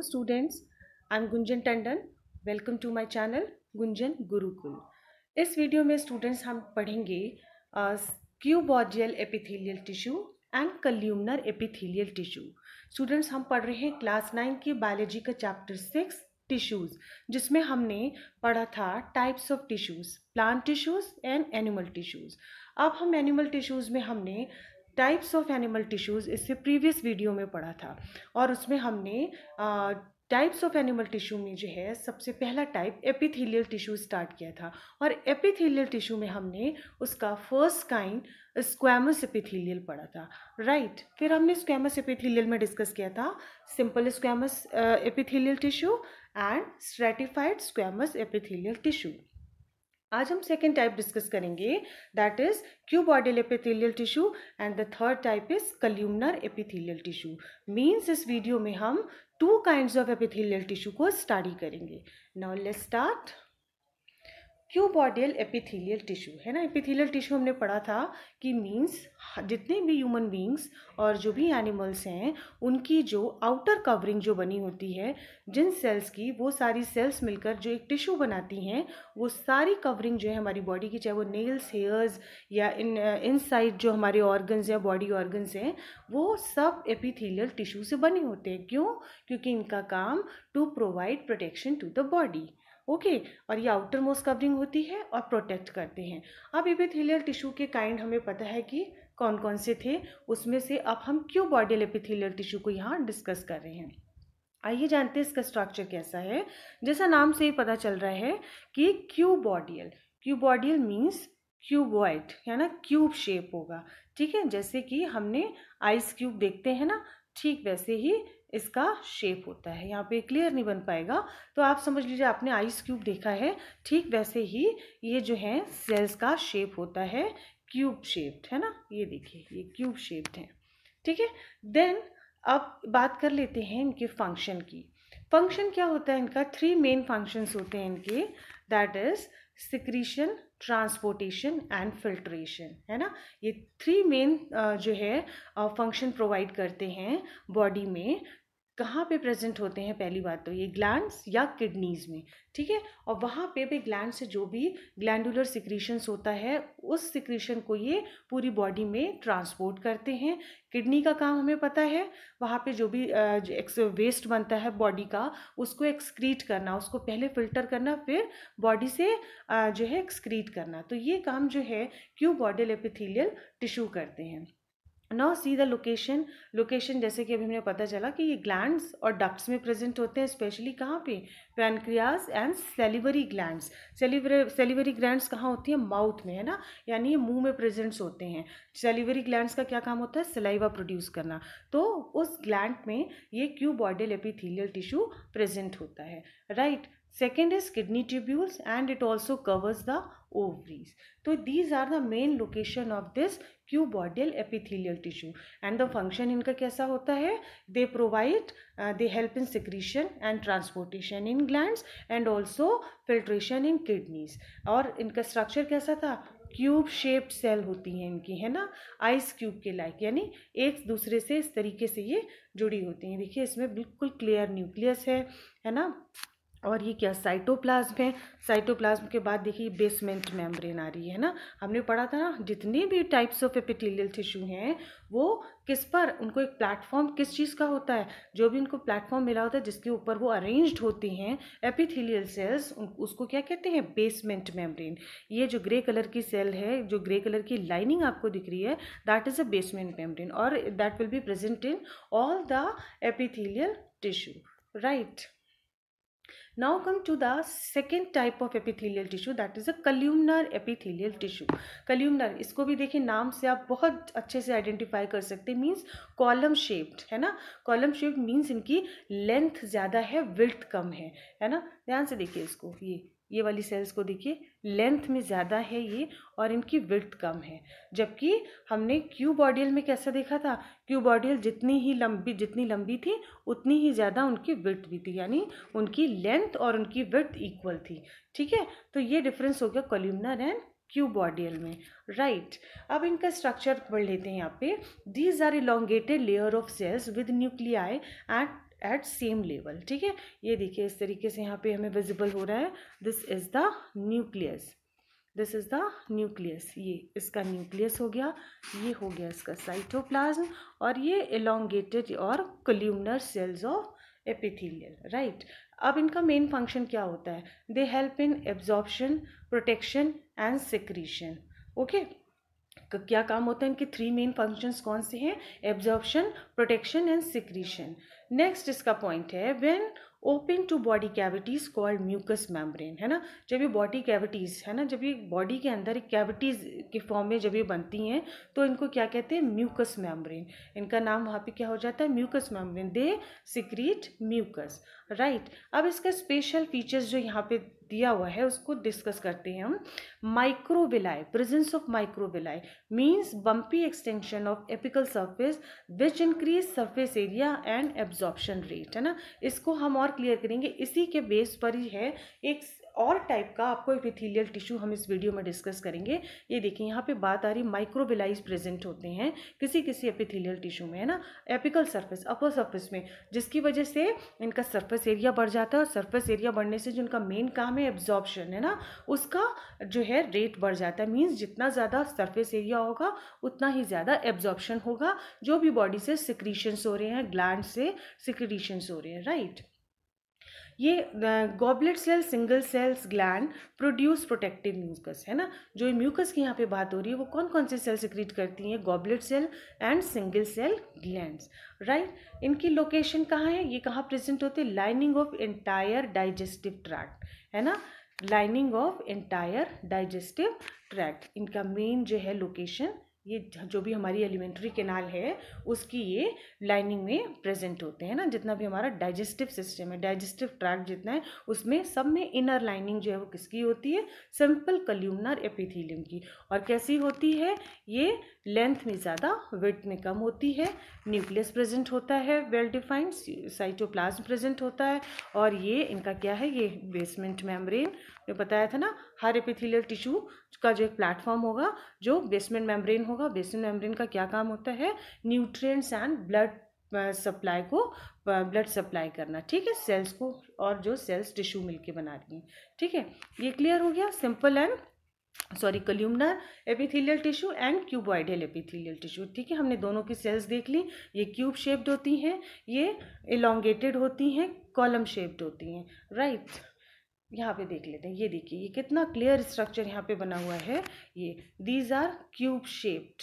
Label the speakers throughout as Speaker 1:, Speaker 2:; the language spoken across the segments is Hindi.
Speaker 1: Hello students, I am Gunjan Tandon. Welcome to my channel Gunjan Gurukul. इस वीडियो में स्टूडेंट्स हम पढ़ेंगे cuboidal epithelial tissue and columnar epithelial tissue students हम पढ़ रहे हैं क्लास नाइन के बायोलॉजी का चैप्टर सिक्स टिश्यूज़ जिसमें हमने पढ़ा था types of tissues plant tissues and animal tissues अब हम एनिमल टिश्यूज़ में हमने टाइप्स ऑफ एनिमल टिश्यूज़ इससे प्रीवियस वीडियो में पढ़ा था और उसमें हमने टाइप्स ऑफ एनिमल टिश्यू में जो है सबसे पहला टाइप एपिथेलियल टिश्यू स्टार्ट किया था और एपिथेलियल टिश्यू में हमने उसका फर्स्ट काइंड स्क्वैमस एपिथेलियल पढ़ा था राइट right. फिर हमने स्क्वैमस एपिथेलियल में डिस्कस किया था simple squamous epithelial tissue and stratified squamous epithelial tissue आज हम सेकेंड टाइप डिस्कस करेंगे that is cuboidal epithelial tissue and the third type is columnar epithelial tissue means इस वीडियो में हम two kind of epithelial tissue को स्टडी करेंगे now let start cuboidal epithelial tissue है ना एपिथेलियल टिश्यू हमने पढ़ा था कि मीन्स जितने भी ह्यूमन बींग्स और जो भी एनिमल्स हैं उनकी जो आउटर कवरिंग जो बनी होती है जिन सेल्स की वो सारी सेल्स मिलकर जो एक टिश्यू बनाती हैं वो सारी कवरिंग जो है हमारी बॉडी की चाहे वो नेल्स हेयर्स या इन इनसाइड जो हमारे ऑर्गन्स या बॉडी ऑर्गन्स हैं वो सब एपिथीलियल टिश्यू से बने होते हैं क्यों क्योंकि इनका काम to provide protection to the body okay और ये आउटर मोस्ट कवरिंग होती है और प्रोटेक्ट करते हैं अब एपिथेलियल टिश्यू के काइंड हमें पता है कि कौन कौन से थे उसमें से अब हम क्यों बॉडियल एपिथेलियल टिश्यू को यहाँ डिस्कस कर रहे हैं आइए जानते हैं इसका स्ट्रक्चर कैसा है जैसा नाम से ही पता चल रहा है कि cuboidal cuboidal means cuboid है ना क्यूब शेप होगा ठीक है जैसे कि हमने आइस क्यूब देखते हैं ना ठीक वैसे ही इसका शेप होता है यहाँ पे क्लियर नहीं बन पाएगा तो आप समझ लीजिए आपने आइस क्यूब देखा है ठीक वैसे ही ये जो है सेल्स का शेप होता है क्यूब शेप्ड है ना ये देखिए ये क्यूब शेप्ड है ठीक है देन अब बात कर लेते हैं इनके फंक्शन की फंक्शन क्या होता है इनका थ्री मेन फंक्शंस होते हैं इनके that is secretion transportation and filtration है ना ये थ्री मेन जो है फंक्शन प्रोवाइड करते हैं बॉडी में कहाँ पे प्रेजेंट होते हैं पहली बात तो ये ग्लैंड्स या किडनीज में ठीक है और वहाँ पे भी ग्लैंड से जो भी ग्लैंडुलर सिक्रीशंस होता है उस सिक्रीशन को ये पूरी बॉडी में ट्रांसपोर्ट करते हैं किडनी का काम हमें पता है वहाँ पे जो भी वेस्ट बनता है बॉडी का उसको एक्सक्रीट करना उसको पहले फिल्टर करना फिर बॉडी से जो है एक्सक्रीट करना तो ये काम जो है क्यों बॉडी एपिथीलियल टिश्यू करते हैं now see the location location जैसे कि अभी हमने पता चला कि ये ग्लैंड्स और डक्ट्स में प्रेजेंट होते हैं स्पेशली कहाँ पे pancreas and salivary glands salivary salivary glands कहाँ होती हैं माउथ में है ना यानी ये मुंह में प्रेजेंट्स होते हैं सेलिवरी ग्लैंड्स का क्या काम होता है सलाइवा प्रोड्यूस करना तो उस ग्लैंड में ये cuboidal epithelial tissue present होता है right second is kidney tubules and it also covers the ovaries. So these are the main location of this cuboidal epithelial tissue and the function inka kaisa hota hai they provide uh, they help in secretion and transportation in glands and also filtration in kidneys aur inka structure kaisa tha cube shaped cell होती हैं इनकी है ना आइस क्यूब के लाइक यानी एक दूसरे से इस तरीके से ये जुड़ी होती हैं देखिए इसमें बिल्कुल क्लियर न्यूक्लियस है है ना और ये क्या साइटोप्लाज्म है साइटोप्लाज्म के बाद देखिए बेसमेंट मेम्ब्रेन आ रही है ना हमने पढ़ा था ना जितने भी टाइप्स ऑफ एपिटेलियल टिश्यू हैं वो किस पर उनको एक प्लेटफॉर्म किस चीज़ का होता है जो भी उनको प्लेटफॉर्म मिला होता है जिसके ऊपर वो अरेंज्ड होती हैं एपिथेलियल सेल्स उसको क्या कहते हैं बेसमेंट मेम्ब्रेन ये जो ग्रे कलर की सेल है जो ग्रे कलर की लाइनिंग आपको दिख रही है that is a basement membrane और that will be present in all the epithelial tissue right now come to the second type of epithelial tissue that is a columnar epithelial tissue columnar इसको भी देखिए नाम से आप बहुत अच्छे से आइडेंटिफाई कर सकते हैं मीन्स कॉलम शेप्ड है ना कॉलम शेप्ड मीन्स इनकी लेंथ ज़्यादा है विल्थ कम है है ना ध्यान से देखिए इसको ये ये वाली सेल्स को देखिए लेंथ में ज़्यादा है ये और इनकी विड्थ कम है जबकि हमने क्यू बॉडियल में कैसा देखा था क्यू बॉडियल जितनी ही लंबी जितनी लंबी थी उतनी ही ज़्यादा उनकी विड्थ भी थी यानी उनकी लेंथ और उनकी विड्थ इक्वल थी ठीक है तो ये डिफरेंस हो गया कॉल्यूमनर एंड क्यू बॉडियल में राइट right. अब इनका स्ट्रक्चर पढ़ लेते हैं यहाँ पे these are elongated layer of cells with nuclei and at same level ठीक है ये देखिए इस तरीके से यहाँ पे हमें विजिबल हो रहा है this is the nucleus this is the nucleus ये इसका न्यूक्लियस हो गया ये हो गया इसका साइटोप्लाज्म और ये एलोंगेटेड और columnar cells of epithelial right अब इनका मेन फंक्शन क्या होता है they help in absorption protection and secretion okay क्या काम होता है इनके थ्री मेन फंक्शंस कौन से हैं absorption protection and secretion next इसका पॉइंट है when open to body cavities called mucous membrane है ना जब ये बॉडी कैविटीज़ है ना जब ये बॉडी के अंदर एक कैविटीज़ के फॉर्म में जब ये बनती हैं तो इनको क्या कहते हैं म्यूकस मेम्ब्रेन इनका नाम वहाँ पे क्या हो जाता है mucous membrane they secrete mucus right right. अब इसका स्पेशल फीचर्स जो यहाँ पे दिया हुआ है उसको डिस्कस करते हैं हम microvilli presence of microvilli means bumpy extension of apical surface which increase surface area and absorption rate है ना इसको हम और क्लियर करेंगे इसी के बेस पर ही है एक और टाइप का आपको एपिथीलियल एपिथेलियल टिश्यू हम इस वीडियो में डिस्कस करेंगे ये देखिए यहाँ पे बात आ रही माइक्रोबिलाईज प्रेजेंट होते हैं किसी किसी एपिथेलियल टिश्यू में है ना एपिकल सर्फेस अपर सर्फेस में जिसकी वजह से इनका सर्फेस एरिया बढ़ जाता है और सर्फेस एरिया बढ़ने से जो इनका मेन काम है एब्जॉर्बशन है ना उसका जो है रेट बढ़ जाता है मीन्स जितना ज़्यादा सर्फेस एरिया होगा उतना ही ज़्यादा एब्जॉर्बशन होगा जो भी बॉडी से सिक्रीशंस हो रहे हैं ग्लैंड से सिक्रीशंस हो रहे हैं राइट ये goblet cell single cells gland produce protective mucus है ना जो ये म्यूकस की यहाँ पे बात हो रही है वो कौन कौन से सेल सिक्रीट करती हैं goblet cell and single cell gland right इनकी लोकेशन कहाँ है ये कहाँ प्रेजेंट होते हैं lining of entire digestive tract है ना lining of entire digestive tract इनका मेन जो है लोकेशन ये जो भी हमारी एलिमेंट्री केनाल है उसकी ये लाइनिंग में प्रेजेंट होते हैं ना जितना भी हमारा डाइजेस्टिव सिस्टम है डाइजेस्टिव ट्रैक जितना है उसमें सब में इनर लाइनिंग जो है वो किसकी होती है सिंपल कल्यूमनर एपिथीलियम की और कैसी होती है ये लेंथ में ज़्यादा वेट में कम होती है न्यूक्लियस प्रेजेंट होता है वेल डिफाइंड साइटोप्लाज्म प्रेजेंट होता है और ये इनका क्या है ये बेसमेंट मेम्ब्रेन मैं बताया था ना हर एपिथेलियल टिश्यू का जो एक प्लेटफॉर्म होगा जो बेसमेंट मेम्ब्रेन होगा बेसमेंट मेम्ब्रेन का क्या काम होता है न्यूट्रिएंट्स एंड ब्लड सप्लाई को ब्लड सप्लाई करना ठीक है सेल्स को और जो सेल्स टिश्यू मिलके बना रही हैं ठीक है ये क्लियर हो गया simple and sorry columnar epithelial tissue and cuboidal epithelial tissue ठीक है हमने दोनों की सेल्स देख ली ये क्यूब शेप्ड होती हैं ये इलोंगेटेड होती हैं कॉलम शेप्ड होती हैं राइट right? यहाँ पे देख लेते हैं ये देखिए ये कितना क्लियर स्ट्रक्चर यहाँ पे बना हुआ है ये these are cube shaped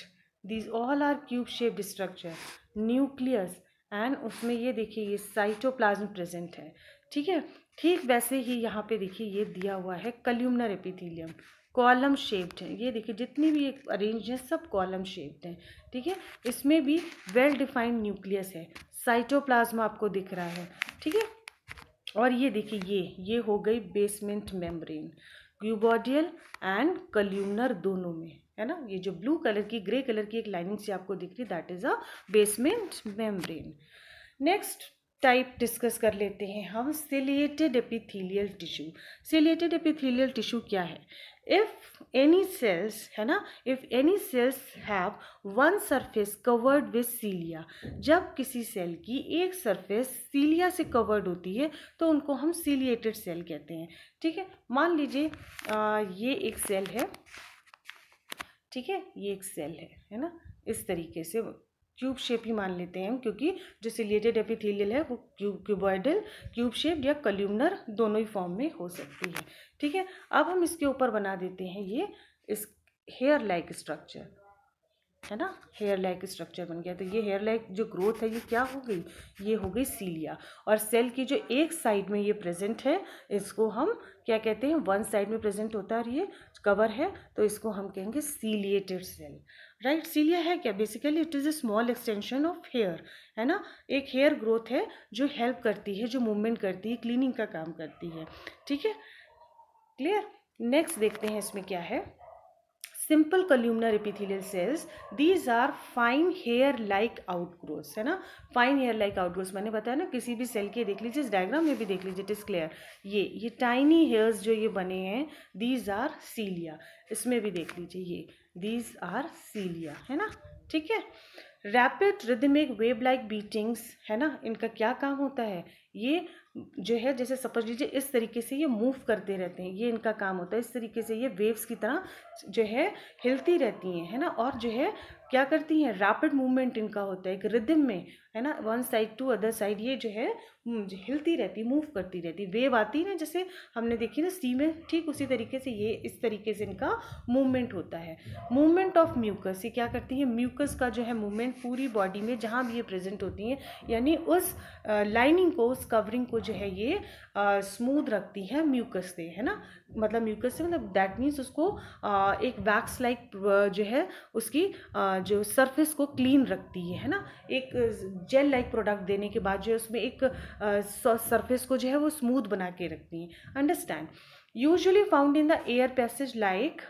Speaker 1: these all are cube shaped structure nucleus and उसमें ये देखिए ये साइटोप्लाज्म प्रेजेंट है ठीक है ठीक वैसे ही यहाँ पे देखिए ये दिया हुआ है कल्यूमनर एपिथीलियम कॉलम शेप्ड है ये देखिए जितनी भी एक अरेंज हैं सब कॉलम शेप्ड हैं ठीक है इसमें भी वेल डिफाइंड न्यूक्लियस है साइटोप्लाज्मा आपको दिख रहा है ठीक है और ये देखिए ये ये हो गई basement membrane cuboidal and columnar दोनों में है ना ये जो ब्लू कलर की ग्रे कलर की एक लाइनिंग से आपको दिख रही that is a basement membrane next type discuss कर लेते हैं हम ciliated epithelial tissue ciliated epithelial tissue क्या है if any cells है ना if any cells have one surface covered with cilia जब किसी सेल की एक surface cilia से covered होती है तो उनको हम ciliated cell कहते हैं ठीक है मान लीजिए ये एक सेल है ठीक है ये एक सेल है है ना इस तरीके से क्यूब शेप ही मान लेते हैं हम क्योंकि जो सिलिएटेड एपिथेलियल है वो क्यूब क्यूबॉइडल क्यूब शेप या कल्यूमनर दोनों ही फॉर्म में हो सकती है ठीक है अब हम इसके ऊपर बना देते हैं ये इस हेयर लाइक स्ट्रक्चर है ना हेयर लाइक स्ट्रक्चर बन गया तो ये हेयर लाइक जो ग्रोथ है ये क्या हो गई ये हो गई सीलिया और सेल की जो एक साइड में ये प्रेजेंट है इसको हम क्या कहते हैं वन साइड में प्रेजेंट होता है और ये कवर है तो इसको हम कहेंगे सीलिएटेड सेल राइट सीलिया है क्या basically it is a small extension of hair है ना एक हेयर ग्रोथ है जो हेल्प करती है जो मूवमेंट करती है क्लीनिंग का काम करती है ठीक है क्लियर नेक्स्ट देखते हैं इसमें क्या है simple columnar epithelial cells these are fine hair like outgrowth है ना फाइन हेयर लाइक आउटग्रोथ मैंने बताया ना किसी भी सेल के देख लीजिए इस डायग्राम में भी देख लीजिए इट इज क्लियर ये ये टाइनी हेयर्स जो ये बने हैं दीज आर सीलिया इसमें भी देख लीजिए ये दीज आर सीलिया है ना ठीक है rapid rhythmic wave like beatings है ना इनका क्या काम होता है ये जो है जैसे समझ लीजिए इस तरीके से ये मूव करते रहते हैं ये इनका काम होता है इस तरीके से ये वेव्स की तरह जो है हिलती रहती हैं है ना और जो है क्या करती हैं रैपिड मूवमेंट इनका होता है एक रिदम में है ना one side to other side ये जो है हम्म, हिलती रहती मूव करती रहती वेव आती है ना जैसे हमने देखी ना सी में ठीक उसी तरीके से ये इस तरीके से इनका मूवमेंट होता है मूवमेंट ऑफ म्यूकस ये क्या करती है म्यूकस का जो है मूवमेंट पूरी बॉडी में जहाँ भी ये प्रेजेंट होती हैं यानी उस लाइनिंग को उस कवरिंग को जो है ये स्मूथ रखती है म्यूकस से है ना मतलब म्यूकस से मतलब दैट मीन्स उसको आ, एक वैक्स लाइक जो है उसकी आ, जो सरफेस को क्लीन रखती है है ना एक जेल लाइक प्रोडक्ट देने के बाद जो है उसमें एक सरफेस को जो है वो स्मूथ बना के रखती है understand usually found in the air passage like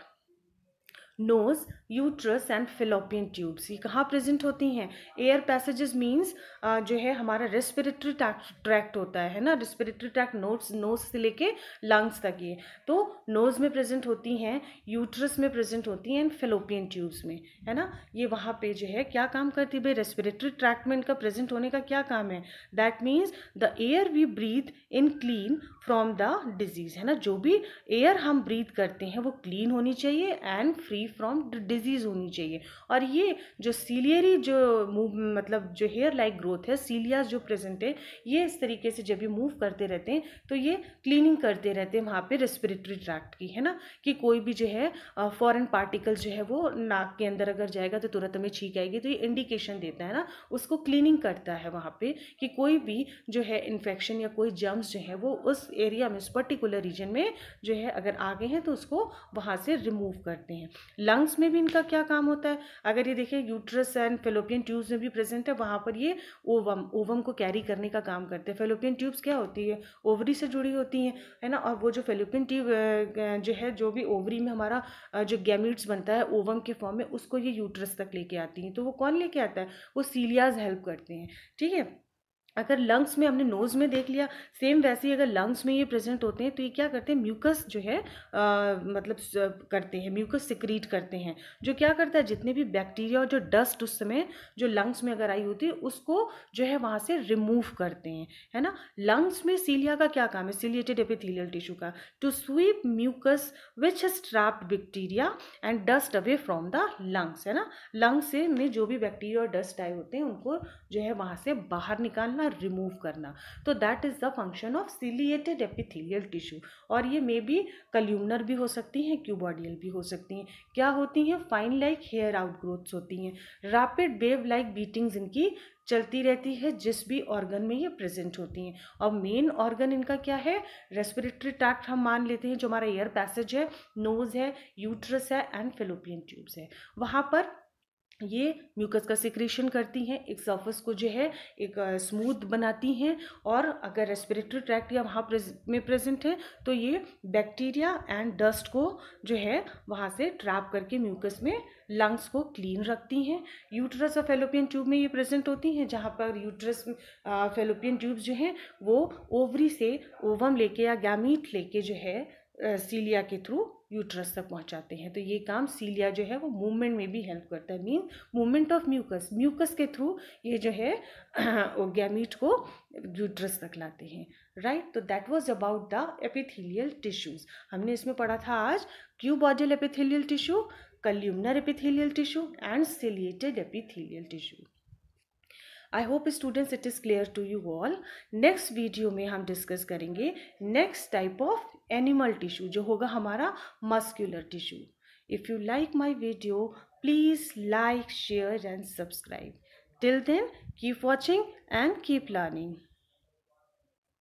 Speaker 1: nose uterus and fallopian tubes ये कहाँ प्रेजेंट होती हैं एयर पैसेजेस मीन्स जो है हमारा रेस्पिरेटरी ट्रैक्ट होता है ना रेस्पिरेटरी ट्रैक्ट नोज नोज से लेके लंग्स तक ये तो नोज में प्रेजेंट होती हैं यूट्रस में प्रेजेंट होती हैं एंड फिलोपियन ट्यूब्स में है ना ये वहाँ पे जो है क्या काम करती है भाई रेस्पिरेटरी ट्रैक्ट में इनका प्रेजेंट होने का क्या काम है that means the air we breathe in clean from the disease है ना जो भी एयर हम ब्रीथ करते हैं वो क्लीन होनी चाहिए एंड फ्री फ्रॉम डिजीज़ होनी चाहिए और ये जो सीलियरी जो मूव मतलब जो हेयर लाइक ग्रोथ है सीलियाज जो प्रेजेंट है ये इस तरीके से जब ये मूव करते रहते हैं तो ये क्लीनिंग करते रहते हैं वहाँ पे रेस्पिरेटरी ट्रैक्ट की है ना कि कोई भी जो है फॉरन पार्टिकल जो है वो नाक के अंदर अगर जाएगा तो तुरंत हमें छींक आएगी तो ये इंडिकेशन देता है ना उसको क्लीनिंग करता है वहाँ पर कि कोई भी जो है इन्फेक्शन या कोई जर्म्स जो है वो उस एरिया में उस पर्टिकुलर रीजन में जो है अगर आ गए हैं तो उसको वहाँ से रिमूव करते हैं लंग्स में भी इनका क्या काम होता है अगर ये देखें यूट्रस एंड फेलोपियन ट्यूब्स में भी प्रेजेंट है वहाँ पर ये ओवम ओवम को कैरी करने का काम करते हैं फेलोपियन ट्यूब्स क्या होती है ओवरी से जुड़ी होती हैं है ना और वो जो फेलोपियन ट्यूब जो है जो भी ओवरी में हमारा जो गैमिट्स बनता है ओवम के फॉर्म में उसको ये यूट्रस तक लेके आती हैं तो वो कौन लेके आता है वो सीलियाज हेल्प करते हैं ठीक है अगर लंग्स में हमने नोज़ में देख लिया सेम वैसे ही अगर लंग्स में ये प्रेजेंट होते हैं तो ये क्या करते हैं म्यूकस जो है आ, मतलब करते हैं म्यूकस सिक्रीट करते हैं जो क्या करता है जितने भी बैक्टीरिया और जो डस्ट उस समय जो लंग्स में अगर आई होती है उसको जो है वहाँ से रिमूव करते हैं है ना लंग्स में सीलिया का क्या काम है सीलिएटेड एपिथीलियल टिश्यू का to sweep mucus which has trapped bacteria and dust away from the lungs है ना लंग्स से में जो भी बैक्टीरिया और डस्ट आए होते हैं उनको जो है वहाँ से बाहर निकालना या रिमूव करना तो that is the function of ciliated epithelial tissue और ये मे बी कल्यूमनर भी हो सकती हैं क्यूबॉडियल भी हो सकती हैं क्या होती हैं फाइन लाइक हेयर आउटग्रोथ्स होती हैं रैपिड वेव लाइक बीटिंग्स इनकी चलती रहती है जिस भी ऑर्गन में ये प्रेजेंट होती हैं और मेन ऑर्गन इनका क्या है रेस्पिरेटरी ट्रैक्ट हम मान लेते हैं जो हमारा एयर पैसेज है नोज़ है यूट्रस है एंड फिलोपियन ट्यूब्स है वहाँ पर ये म्यूकस का सिक्रेशन करती हैं एक सर्फस को जो है एक स्मूथ बनाती हैं और अगर रेस्पिरेटरी ट्रैक्ट या वहाँ प्रेज, में प्रेजेंट है तो ये बैक्टीरिया एंड डस्ट को जो है वहाँ से ट्रैप करके म्यूकस में लंग्स को क्लीन रखती हैं यूट्रस और फेलोपियन ट्यूब में ये प्रेजेंट होती हैं जहाँ पर यूट्रस फेलोपियन ट्यूब जो हैं वो ओवरी से ओवम लेके या गैमीट लेके जो है सीलिया के थ्रू यूट्रस तक पहुंचाते हैं तो ये काम सीलिया जो है वो मूवमेंट में भी हेल्प करता है mean movement of mucus mucus के थ्रू ये जो है गैमीट को यूट्रस तक लाते हैं राइट तो that was about the epithelial tissues हमने इसमें पढ़ा था आज cuboidal epithelial tissue columnar epithelial tissue and ciliated epithelial tissue I hope students it is clear to you all next video में हम डिस्कस करेंगे next type of animal tissue जो होगा हमारा muscular tissue if you like my video please like share and subscribe till then keep watching and keep learning